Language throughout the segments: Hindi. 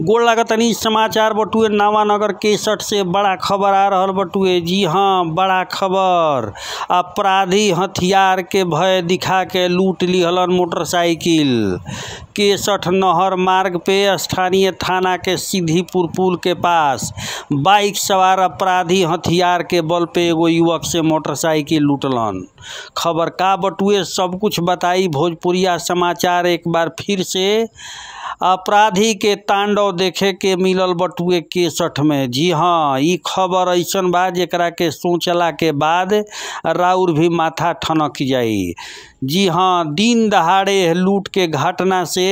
गोल लागतनी समाचार बटुए नवानगर केसठ से बड़ा खबर आ रहा बटुए जी हाँ बड़ा खबर अपराधी हथियार के भय दिखा के लूट लिहलन मोटरसाइकिल केसठ नहर मार्ग पे स्थानीय थाना के सिद्धिपुर पुल के पास बाइक सवार अपराधी हथियार के बल पे एगो युवक से मोटरसाइकिल लूटलन खबर का बटुए सब कुछ बताई भोजपुरिया समाचार एक बार फिर से अपराधी के तांडव देखे के मिलल बटुए केसठ में जी हाँ ये खबर ऐसा बा जरा के सोचला के बाद राउर भी माथा ठनक जाई जी हाँ दिन दहाड़े लूट के घटना से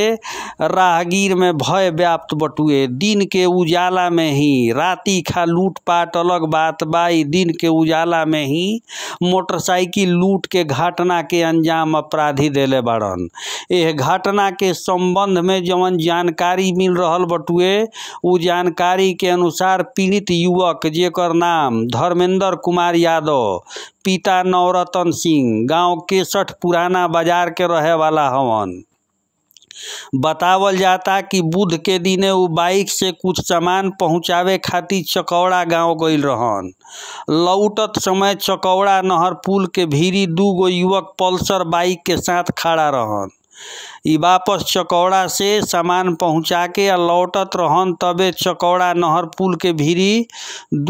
राहगीर में भय व्याप्त बटुए दिन के उजाला में ही राति खा लूटपाट अलग बात बाई दिन के उजाला में ही मोटरसाइकिल लूट के घटना के अंजाम अपराधी दिले बड़न यह घटना के संबंध में जवन जानकारी मिल रहा बटुए उ जानकारी के अनुसार पीड़ित युवक जेकर नाम धर्मेंद्र कुमार यादव पिता नवरतन सिंह गांव केसठ पुराना बाजार के रहे वाला हवन बतावल जाता कि बुध के दिन उ बाइक से कुछ सामान पहुंचावे खातिर चकौड़ा गांव गई रहन लौटत समय चकौड़ा नहर पुल के भीरी गो युवक पल्सर बाइक के साथ खड़ा रहन ई वापस चकौड़ा से सामान पहुँचा के आ लौटत रहन तबे चकौड़ा नहर पुल के भीरी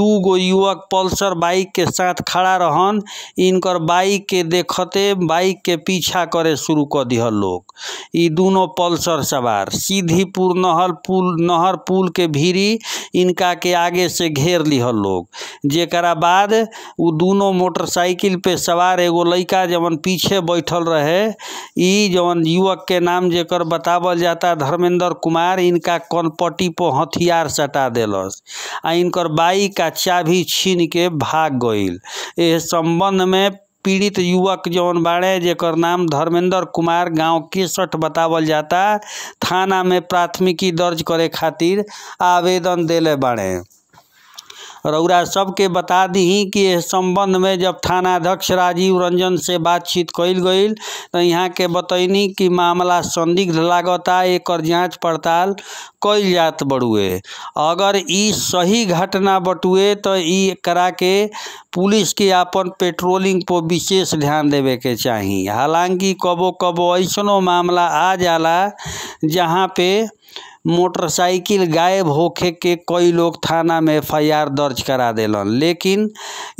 दू गो युवक पल्सर बाइक के साथ खड़ा रहन इनकर बाइक के देखते बाइक के पीछा करे शुरू कर दिह लोग ई दूनों पल्सर सवार सीधीपुर नहर पुल नहर पुल के भीरी इनका के आगे से घेर लिहल लोग जरा बाद उ दोनों मोटरसाइकिल पे सवार एगो लड़का जवन पीछे बैठल रहे जमन जवन युवक के नाम जर बतावल जाता धर्मेंद्र कुमार इनका कनपट्टी पर हथियार सटा दिलस आ इनकर बाइक का चाभी छीन के भाग गई इस संबंध में पीड़ित युवक जौन बाड़े जेकर नाम धर्मेंद्र कुमार गांव केसठ बतावल जाता थाना में प्राथमिकी दर्ज करे खातिर आवेदन देले बाड़े रउरा सबके बता दी कि इस संबंध में जब थानाध्यक्ष राजीव रंजन से बातचीत कल गई तो यहाँ के बतैनी कि मामला संदिग्ध लागता एक जांच पड़ताल कल जात बड़ुए अगर इ सही घटना बटुए तो करा के पुलिस के अपन पेट्रोलिंग पर विशेष ध्यान देवे के चाही हालांकि कबो कबो ऐसनो मामला आ जाला जहाँ पे मोटरसाइकिल गायब होके के कई लोग थाना में एफ आई आर दर्ज करा दिलन लेकिन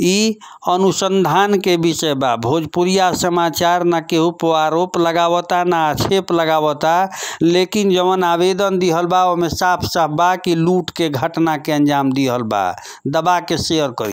इ अनुसंधान के विषय बा भोजपुरिया समाचार ना केहू पर आरोप लगावता ना आक्षेप लगावता लेकिन जवन आवेदन दिहल बा साफ साफ बा कि लूट के घटना के अंजाम दिहल बा दबा के शेयर कर